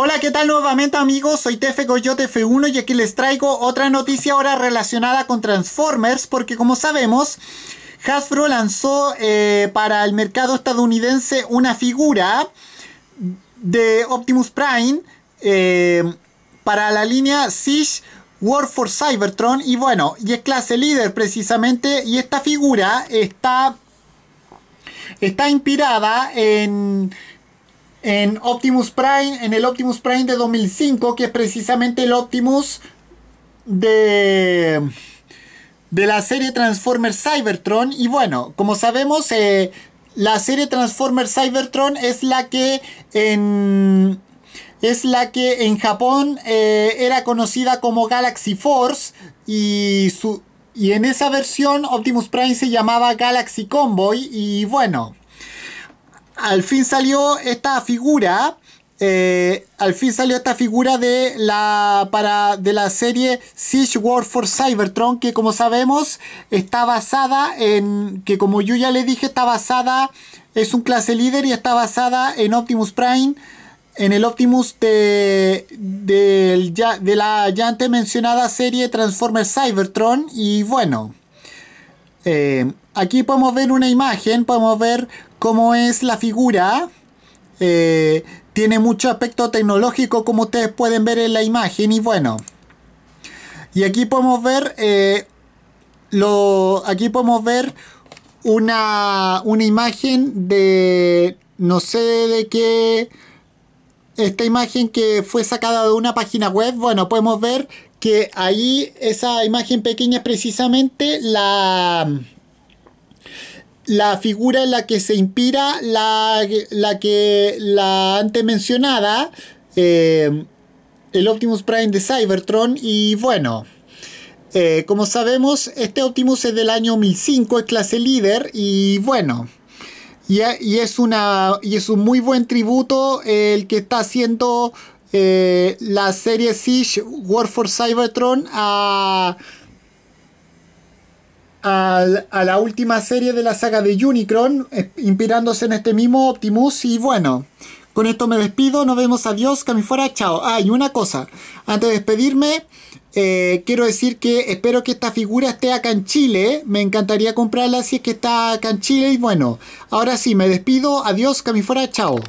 Hola, ¿qué tal nuevamente amigos? Soy Tefe Goyote 1 y aquí les traigo otra noticia ahora relacionada con Transformers porque como sabemos, Hasbro lanzó eh, para el mercado estadounidense una figura de Optimus Prime eh, para la línea Siege War for Cybertron y bueno, y es clase líder precisamente y esta figura está, está inspirada en en Optimus Prime, en el Optimus Prime de 2005, que es precisamente el Optimus de de la serie Transformers Cybertron y bueno, como sabemos eh, la serie Transformers Cybertron es la que en es la que en Japón eh, era conocida como Galaxy Force y su y en esa versión Optimus Prime se llamaba Galaxy Convoy y bueno al fin salió esta figura. Eh, al fin salió esta figura de la, para, de la serie Siege War for Cybertron, que como sabemos está basada en, que como yo ya le dije, está basada, es un clase líder y está basada en Optimus Prime, en el Optimus de, la ya antes mencionada serie Transformers Cybertron. Y bueno, eh, aquí podemos ver una imagen, podemos ver Cómo es la figura, eh, tiene mucho aspecto tecnológico como ustedes pueden ver en la imagen y bueno. Y aquí podemos ver, eh, lo, aquí podemos ver una, una imagen de, no sé de qué, esta imagen que fue sacada de una página web, bueno, podemos ver que ahí esa imagen pequeña es precisamente la la figura en la que se inspira la, que la antes mencionada, eh, el Optimus Prime de Cybertron. Y bueno, eh, como sabemos, este Optimus es del año 1005, es clase líder y bueno. Y, es, una, y es un muy buen tributo el que está haciendo eh, la serie Siege War for Cybertron a a, la última serie de la saga de Unicron, eh, inspirándose en este mismo Optimus. Y bueno, con esto me despido, nos vemos, adiós, que chao. Ah, y una cosa, antes de despedirme, eh, quiero decir que espero que esta figura esté acá en Chile, me encantaría comprarla si es que está acá en Chile y bueno, ahora sí, me despido, adiós, que chao.